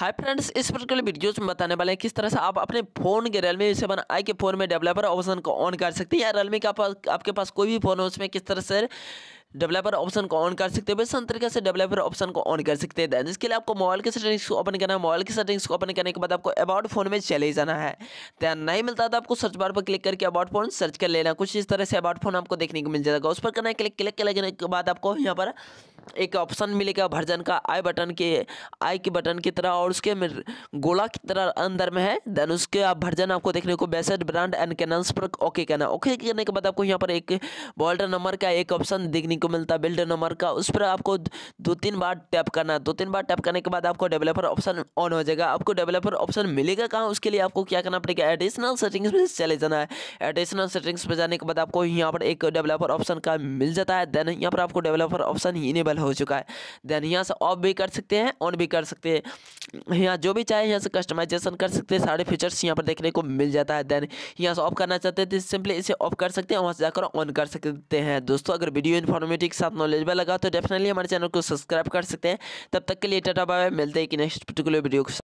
हाय friends इस particular videos में बताने वाले हैं किस तरह से आप अपने फोन के रियलमी सेवन आई के फोन में डेवलपर ऑप्शन को ऑन कर सकते हैं या रियलमी का आपके पास कोई भी फोन हो उसमें किस तरह से डेवलपर ऑप्शन को ऑन कर सकते हैं बेसन तरीके से डेवलपर ऑप्शन को ऑन कर सकते हैं जिसके लिए आपको मोबाइल की सेटिंग्स को ओपन करना है मोबाइल की सेटिंग्स को ओपन करने के बाद आपको अबाउट फोन में चले जाना है ध्यान नहीं मिलता तो आपको सर्च बार पर क्लिक करके अबाउट फोन सर्च कर लेना कुछ इस तरह से अबाउट फोन आपको देखने को मिल जाएगा उस पर करना है क्लिक क्लिक करने के बाद आपको यहाँ पर एक ऑप्शन मिलेगा भर्जन का आई बटन के आई के बटन की तरह और उसके गोला की तरह अंदर में है देन उसके आप भर्जन आपको देखने को बेसड ब्रांड एंड कैनल्स पर ओके कहना ओके करने के बाद आपको यहाँ पर एक वोल्ट नंबर का एक ऑप्शन देखने को मिलता है बिल्डर नंबर का उस पर आपको दो तीन बार टैप करना है दो तीन बार टैप करने के बाद आपको डेवलपर ऑप्शन ऑन हो जाएगा आपको डेवलपर ऑप्शन मिलेगा कहाँ उसके लिए आपको क्या करना पड़ेगा एडिशनल सेटिंग्स में चले जाना है एडिशनल सेटिंग्स पर जाने के बाद आपको यहाँ पर एक डेवलपर ऑप्शन का मिल जाता है देन यहाँ पर आपको डेवलपर ऑप्शन ही नहीं अवेलेबल हो चुका है देन यहाँ से ऑफ भी कर सकते हैं ऑन भी कर सकते हैं यहाँ जो भी चाहे यहाँ से कस्टमाइजेशन कर सकते हैं सारे फीचर्स यहाँ पर देखने को मिल जाता है देन यहाँ से ऑफ करना चाहते हैं तो सिंपली इसे ऑफ कर सकते हैं वहाँ से जाकर ऑन कर सकते हैं दोस्तों अगर वीडियो इन्फॉर्मेटिव के साथ नॉलेजबल लगा तो डेफिनेटली हमारे चैनल को सब्सक्राइब कर सकते हैं तब तक के लिए टाटा बाय मिलते हैं कि नेक्स्ट पर्टिकुलर वीडियो के